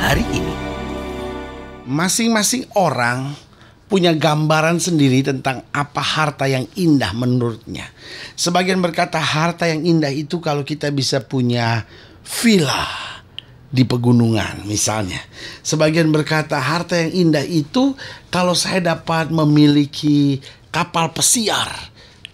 hari ini. Masing-masing orang punya gambaran sendiri tentang apa harta yang indah menurutnya. Sebagian berkata harta yang indah itu kalau kita bisa punya villa di pegunungan misalnya. Sebagian berkata harta yang indah itu kalau saya dapat memiliki kapal pesiar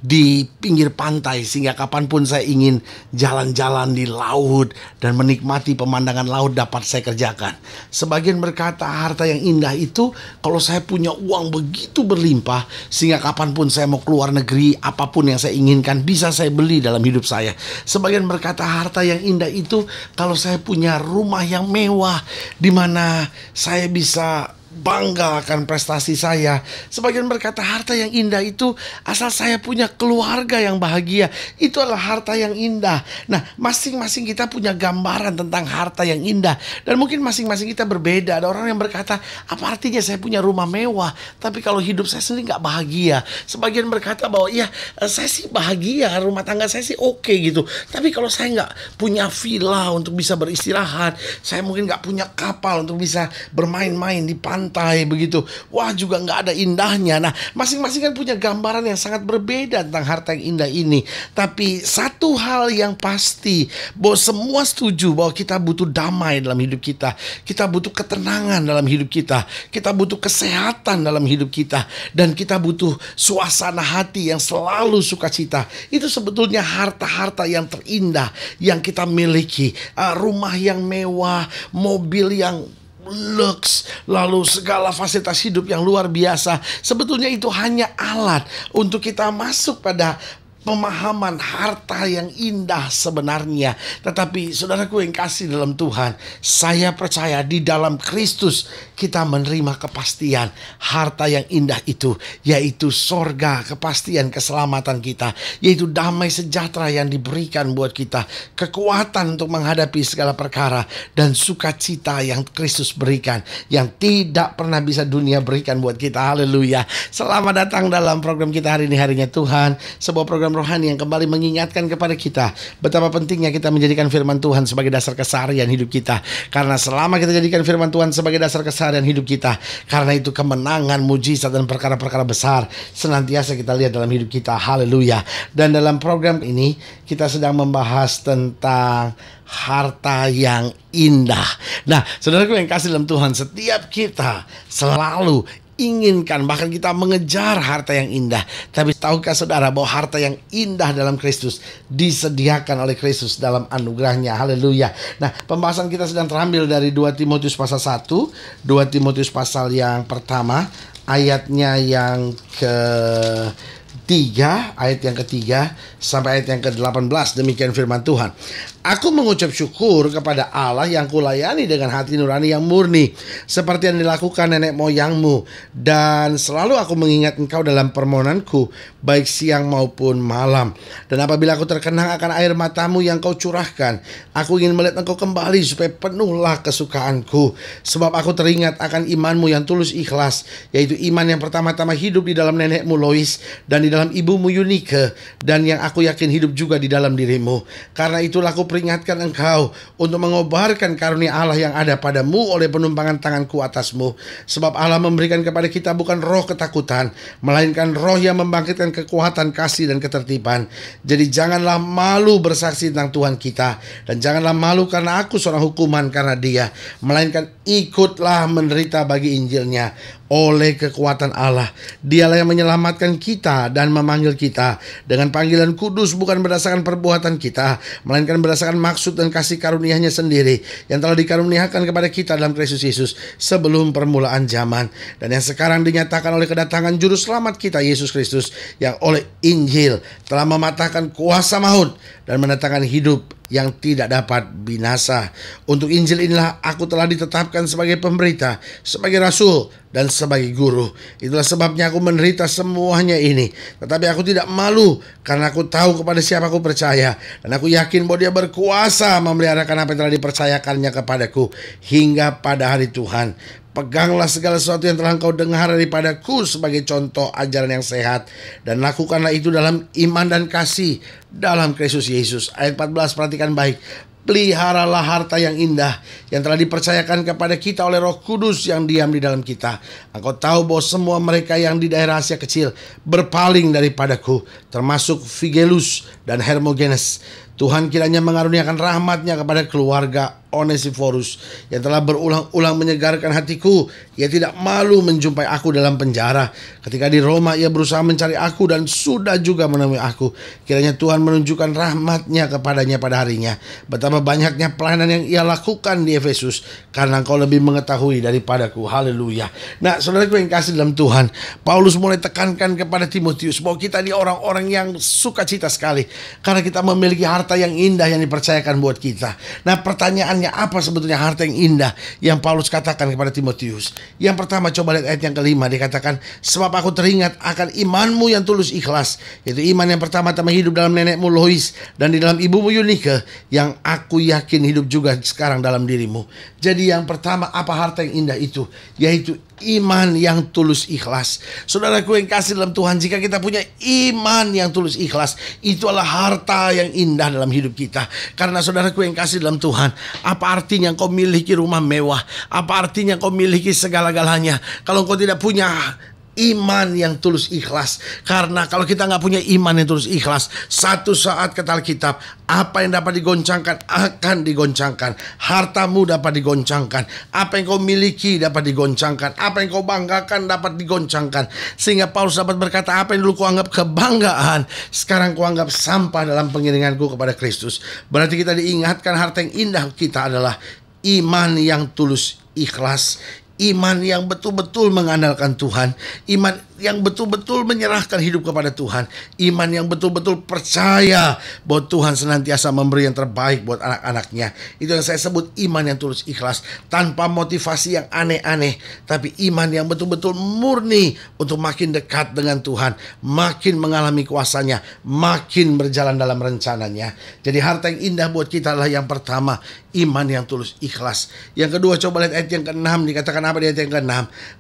di pinggir pantai sehingga kapanpun saya ingin jalan-jalan di laut dan menikmati pemandangan laut dapat saya kerjakan. Sebagian berkata harta yang indah itu kalau saya punya uang begitu berlimpah sehingga kapanpun saya mau keluar negeri apapun yang saya inginkan bisa saya beli dalam hidup saya. Sebagian berkata harta yang indah itu kalau saya punya rumah yang mewah di mana saya bisa bangga akan prestasi saya. Sebagian berkata harta yang indah itu asal saya punya keluarga yang bahagia. Itu adalah harta yang indah. Nah, masing-masing kita punya gambaran tentang harta yang indah. Dan mungkin masing-masing kita berbeda. Ada orang yang berkata, apa artinya saya punya rumah mewah, tapi kalau hidup saya sendiri nggak bahagia. Sebagian berkata bahwa, iya eh, saya sih bahagia, rumah tangga saya sih oke okay, gitu. Tapi kalau saya nggak punya villa untuk bisa beristirahat, saya mungkin nggak punya kapal untuk bisa bermain-main di pantai pantai begitu. Wah juga nggak ada indahnya. Nah masing-masing kan punya gambaran yang sangat berbeda tentang harta yang indah ini. Tapi satu hal yang pasti bahwa semua setuju bahwa kita butuh damai dalam hidup kita. Kita butuh ketenangan dalam hidup kita. Kita butuh kesehatan dalam hidup kita. Dan kita butuh suasana hati yang selalu sukacita. Itu sebetulnya harta-harta yang terindah yang kita miliki. Ah, rumah yang mewah, mobil yang Lux, lalu segala fasilitas hidup yang luar biasa. Sebetulnya itu hanya alat untuk kita masuk pada pemahaman harta yang indah sebenarnya. Tetapi saudaraku yang kasih dalam Tuhan, saya percaya di dalam Kristus kita menerima kepastian harta yang indah itu, yaitu sorga, kepastian keselamatan kita, yaitu damai sejahtera yang diberikan buat kita, kekuatan untuk menghadapi segala perkara, dan sukacita yang Kristus berikan, yang tidak pernah bisa dunia berikan buat kita. Haleluya. Selamat datang dalam program kita hari ini, harinya Tuhan. Sebuah program rohani yang kembali mengingatkan kepada kita betapa pentingnya kita menjadikan firman Tuhan sebagai dasar keseharian hidup kita. Karena selama kita jadikan firman Tuhan sebagai dasar keseharian hidup kita, karena itu kemenangan, mujizat dan perkara-perkara besar senantiasa kita lihat dalam hidup kita. Haleluya. Dan dalam program ini kita sedang membahas tentang harta yang indah. Nah, saudaraku yang kasih dalam Tuhan, setiap kita selalu inginkan, bahkan kita mengejar harta yang indah. Tapi tahukah saudara bahwa harta yang indah dalam Kristus disediakan oleh Kristus dalam anugerahnya. Haleluya. Nah, pembahasan kita sedang terambil dari 2 Timotius pasal 1, 2 Timotius pasal yang pertama, ayatnya yang ke tiga ayat yang ketiga sampai ayat yang ke-18 demikian firman Tuhan. Aku mengucap syukur kepada Allah yang kulayani dengan hati nurani yang murni, seperti yang dilakukan nenek moyangmu, dan selalu aku mengingat engkau dalam permohonanku, baik siang maupun malam. Dan apabila aku terkenang akan air matamu yang kau curahkan, aku ingin melihat engkau kembali supaya penuhlah kesukaanku. Sebab aku teringat akan imanmu yang tulus ikhlas, yaitu iman yang pertama-tama hidup di dalam nenekmu Lois, dan di dalam ibumu Yunike, dan yang aku yakin hidup juga di dalam dirimu. Karena itulah aku peringatkan engkau untuk mengobarkan karunia Allah yang ada padamu oleh penumpangan tanganku atasmu. Sebab Allah memberikan kepada kita bukan roh ketakutan, melainkan roh yang membangkitkan kekuatan, kasih, dan ketertiban. Jadi janganlah malu bersaksi tentang Tuhan kita, dan janganlah malu karena aku seorang hukuman karena dia, melainkan ikutlah menderita bagi Injilnya oleh kekuatan Allah. Dialah yang menyelamatkan kita dan memanggil kita dengan panggilan kudus bukan berdasarkan perbuatan kita, melainkan berdasarkan maksud dan kasih karunia-Nya sendiri yang telah dikaruniakan kepada kita dalam Kristus Yesus sebelum permulaan zaman dan yang sekarang dinyatakan oleh kedatangan juru selamat kita Yesus Kristus yang oleh Injil telah mematahkan kuasa maut dan menetapkan hidup yang tidak dapat binasa. Untuk Injil inilah aku telah ditetapkan sebagai pemberita, sebagai rasul, dan sebagai guru. Itulah sebabnya aku menderita semuanya ini. Tetapi aku tidak malu karena aku tahu kepada siapa aku percaya. Dan aku yakin bahwa dia berkuasa memeliharakan apa yang telah dipercayakannya kepadaku hingga pada hari Tuhan. Peganglah segala sesuatu yang telah engkau dengar daripadaku sebagai contoh ajaran yang sehat dan lakukanlah itu dalam iman dan kasih dalam Kristus Yesus. Ayat 14 perhatikan baik. Peliharalah harta yang indah yang telah dipercayakan kepada kita oleh Roh Kudus yang diam di dalam kita. Engkau tahu bahwa semua mereka yang di daerah Asia kecil berpaling daripadaku, termasuk Figelus dan Hermogenes Tuhan kiranya mengaruniakan rahmatnya kepada keluarga Onesiphorus yang telah berulang-ulang menyegarkan hatiku. Ia tidak malu menjumpai aku dalam penjara. Ketika di Roma ia berusaha mencari aku dan sudah juga menemui aku. Kiranya Tuhan menunjukkan rahmatnya kepadanya pada harinya. Betapa banyaknya pelayanan yang ia lakukan di Efesus karena engkau lebih mengetahui daripadaku. Haleluya. Nah saudara yang kasih dalam Tuhan. Paulus mulai tekankan kepada Timotius bahwa kita ini orang-orang yang sukacita sekali. Karena kita memiliki harta harta yang indah yang dipercayakan buat kita. Nah, pertanyaannya apa sebetulnya harta yang indah yang Paulus katakan kepada Timotius? Yang pertama coba lihat ayat yang kelima dikatakan, "Sebab aku teringat akan imanmu yang tulus ikhlas, yaitu iman yang pertama-tama hidup dalam nenekmu Lois dan di dalam ibumu Yunike yang aku yakin hidup juga sekarang dalam dirimu." Jadi yang pertama apa harta yang indah itu? Yaitu iman yang tulus ikhlas. Saudaraku yang kasih dalam Tuhan, jika kita punya iman yang tulus ikhlas, itu adalah harta yang indah dalam hidup kita. Karena saudaraku yang kasih dalam Tuhan, apa artinya kau miliki rumah mewah? Apa artinya kau miliki segala-galanya? Kalau kau tidak punya iman yang tulus ikhlas. Karena kalau kita nggak punya iman yang tulus ikhlas, satu saat kata Alkitab, apa yang dapat digoncangkan akan digoncangkan. Hartamu dapat digoncangkan. Apa yang kau miliki dapat digoncangkan. Apa yang kau banggakan dapat digoncangkan. Sehingga Paulus dapat berkata, apa yang dulu kau anggap kebanggaan, sekarang kau anggap sampah dalam pengiringanku kepada Kristus. Berarti kita diingatkan harta yang indah kita adalah iman yang tulus ikhlas iman yang betul-betul mengandalkan Tuhan, iman yang betul-betul menyerahkan hidup kepada Tuhan, iman yang betul-betul percaya bahwa Tuhan senantiasa memberi yang terbaik buat anak-anaknya. Itu yang saya sebut iman yang tulus ikhlas, tanpa motivasi yang aneh-aneh, tapi iman yang betul-betul murni untuk makin dekat dengan Tuhan, makin mengalami kuasanya, makin berjalan dalam rencananya. Jadi harta yang indah buat kita adalah yang pertama, iman yang tulus ikhlas. Yang kedua coba lihat ayat yang ke-6 dikatakan apa di ayat yang ke-6?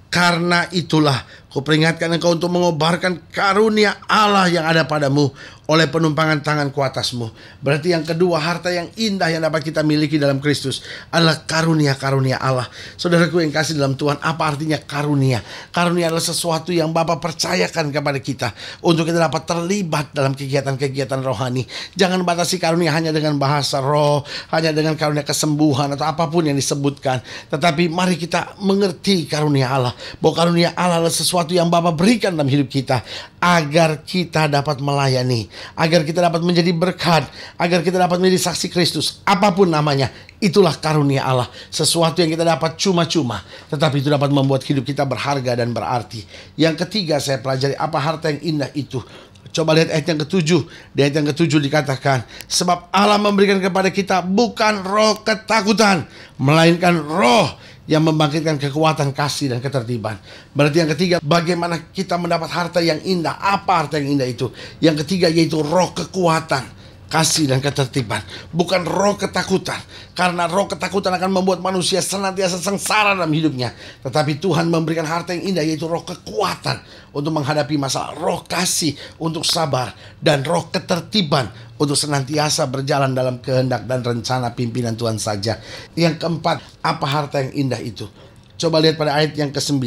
Karena itulah kuperingatkan engkau untuk mengobarkan karunia Allah yang ada padamu oleh penumpangan tangan atasmu. Berarti yang kedua, harta yang indah yang dapat kita miliki dalam Kristus adalah karunia-karunia Allah. Saudaraku yang kasih dalam Tuhan, apa artinya karunia? Karunia adalah sesuatu yang Bapa percayakan kepada kita untuk kita dapat terlibat dalam kegiatan-kegiatan rohani. Jangan batasi karunia hanya dengan bahasa roh, hanya dengan karunia kesembuhan atau apapun yang disebutkan. Tetapi mari kita mengerti karunia Allah. Bahwa karunia Allah adalah sesuatu yang Bapa berikan dalam hidup kita agar kita dapat melayani agar kita dapat menjadi berkat, agar kita dapat menjadi saksi Kristus, apapun namanya, itulah karunia Allah. Sesuatu yang kita dapat cuma-cuma, tetapi itu dapat membuat hidup kita berharga dan berarti. Yang ketiga saya pelajari apa harta yang indah itu. Coba lihat ayat yang ketujuh. Di ayat yang ketujuh dikatakan, Sebab Allah memberikan kepada kita bukan roh ketakutan, melainkan roh yang membangkitkan kekuatan kasih dan ketertiban. Berarti yang ketiga, bagaimana kita mendapat harta yang indah? Apa harta yang indah itu? Yang ketiga yaitu roh kekuatan kasih dan ketertiban, bukan roh ketakutan. Karena roh ketakutan akan membuat manusia senantiasa sengsara dalam hidupnya. Tetapi Tuhan memberikan harta yang indah yaitu roh kekuatan untuk menghadapi masalah, roh kasih untuk sabar dan roh ketertiban untuk senantiasa berjalan dalam kehendak dan rencana pimpinan Tuhan saja. Yang keempat, apa harta yang indah itu? Coba lihat pada ayat yang ke-9.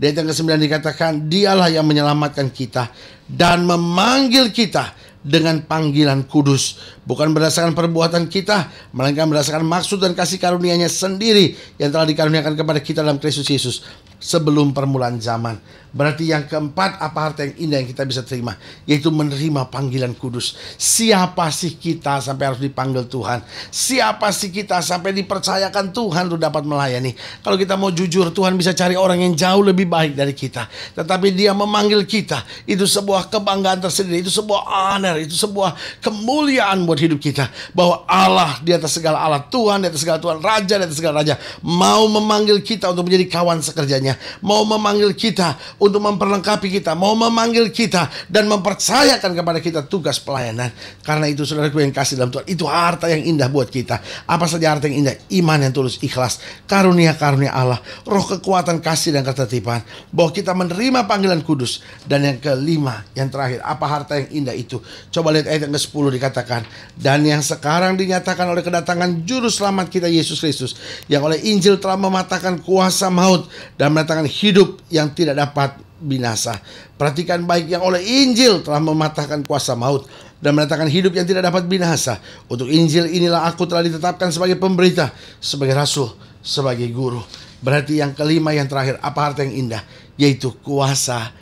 ayat yang ke-9 dikatakan, Dialah yang menyelamatkan kita dan memanggil kita dengan panggilan kudus, bukan berdasarkan perbuatan kita, melainkan berdasarkan maksud dan kasih karunia-Nya sendiri yang telah dikaruniakan kepada kita dalam Kristus Yesus sebelum permulaan zaman. Berarti yang keempat apa harta yang indah yang kita bisa terima? Yaitu menerima panggilan kudus. Siapa sih kita sampai harus dipanggil Tuhan? Siapa sih kita sampai dipercayakan Tuhan untuk dapat melayani? Kalau kita mau jujur Tuhan bisa cari orang yang jauh lebih baik dari kita. Tetapi dia memanggil kita. Itu sebuah kebanggaan tersendiri. Itu sebuah honor. Itu sebuah kemuliaan buat hidup kita. Bahwa Allah di atas segala Allah. Tuhan di atas segala Tuhan. Raja di atas segala Raja. Mau memanggil kita untuk menjadi kawan sekerjanya kasihnya mau memanggil kita untuk memperlengkapi kita, mau memanggil kita dan mempercayakan kepada kita tugas pelayanan. Karena itu saudaraku yang kasih dalam Tuhan, itu harta yang indah buat kita. Apa saja harta yang indah? Iman yang tulus, ikhlas, karunia-karunia Allah, roh kekuatan kasih dan ketertiban. Bahwa kita menerima panggilan kudus. Dan yang kelima, yang terakhir, apa harta yang indah itu? Coba lihat ayat yang ke-10 dikatakan, dan yang sekarang dinyatakan oleh kedatangan juru selamat kita Yesus Kristus, yang oleh Injil telah mematahkan kuasa maut dan mendatangkan hidup yang tidak dapat binasa. Perhatikan baik yang oleh Injil telah mematahkan kuasa maut dan mendatangkan hidup yang tidak dapat binasa. Untuk Injil inilah aku telah ditetapkan sebagai pemberita, sebagai rasul, sebagai guru. Berarti yang kelima yang terakhir apa harta yang indah yaitu kuasa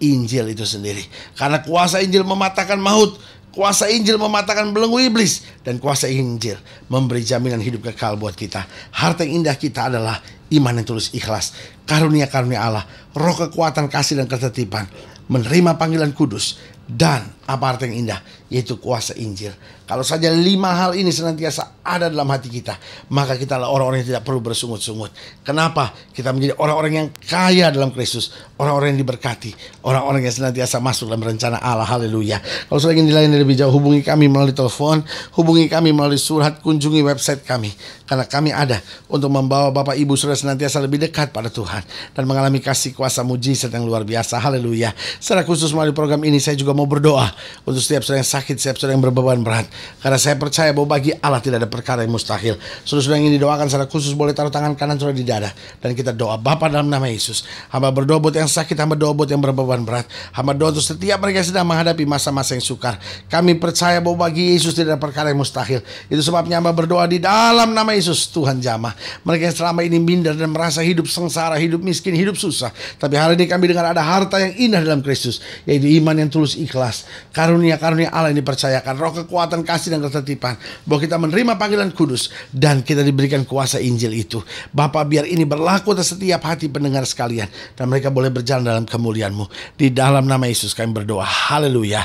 Injil itu sendiri. Karena kuasa Injil mematahkan maut, Kuasa Injil mematahkan belenggu iblis dan kuasa Injil memberi jaminan hidup kekal buat kita. Harta yang indah kita adalah iman yang tulus ikhlas, karunia-karunia Allah, roh kekuatan kasih dan ketertiban, menerima panggilan kudus, dan apa arti yang indah? Yaitu kuasa Injil. Kalau saja lima hal ini senantiasa ada dalam hati kita, maka kita adalah orang-orang yang tidak perlu bersungut-sungut. Kenapa? Kita menjadi orang-orang yang kaya dalam Kristus, orang-orang yang diberkati, orang-orang yang senantiasa masuk dalam rencana Allah. Haleluya. Kalau sudah ingin dilayani lebih jauh, hubungi kami melalui telepon, hubungi kami melalui surat, kunjungi website kami. Karena kami ada untuk membawa Bapak Ibu sudah senantiasa lebih dekat pada Tuhan dan mengalami kasih kuasa mujizat yang luar biasa. Haleluya. Secara khusus melalui program ini saya juga mau berdoa untuk setiap saudara yang sakit, setiap saudara yang berbeban berat. Karena saya percaya bahwa bagi Allah tidak ada perkara yang mustahil. Saudara-saudara yang ingin didoakan secara khusus boleh taruh tangan kanan saudara di dada dan kita doa Bapa dalam nama Yesus. Hamba berdoa buat yang sakit, hamba doa buat yang berbeban berat. Hamba doa untuk setiap mereka yang sedang menghadapi masa-masa yang sukar. Kami percaya bahwa bagi Yesus tidak ada perkara yang mustahil. Itu sebabnya hamba berdoa di dalam nama Yesus Tuhan jamah. Mereka yang selama ini minder dan merasa hidup sengsara, hidup miskin, hidup susah. Tapi hari ini kami dengar ada harta yang indah dalam Kristus, yaitu iman yang tulus ikhlas, karunia-karunia Allah ini percayakan, roh kekuatan kasih dan ketertiban, bahwa kita menerima panggilan kudus dan kita diberikan kuasa Injil itu. Bapak biar ini berlaku atas setiap hati pendengar sekalian dan mereka boleh berjalan dalam kemuliaanMu Di dalam nama Yesus kami berdoa. Haleluya.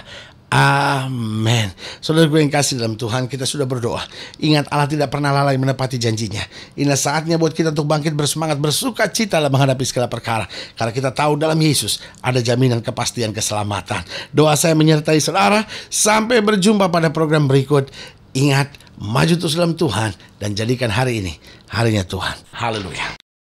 Amin. Saudara gue yang kasih dalam Tuhan, kita sudah berdoa. Ingat Allah tidak pernah lalai menepati janjinya. Inilah saatnya buat kita untuk bangkit bersemangat, bersuka cita dalam menghadapi segala perkara. Karena kita tahu dalam Yesus ada jaminan kepastian keselamatan. Doa saya menyertai saudara. Sampai berjumpa pada program berikut. Ingat, maju terus dalam Tuhan dan jadikan hari ini harinya Tuhan. Haleluya.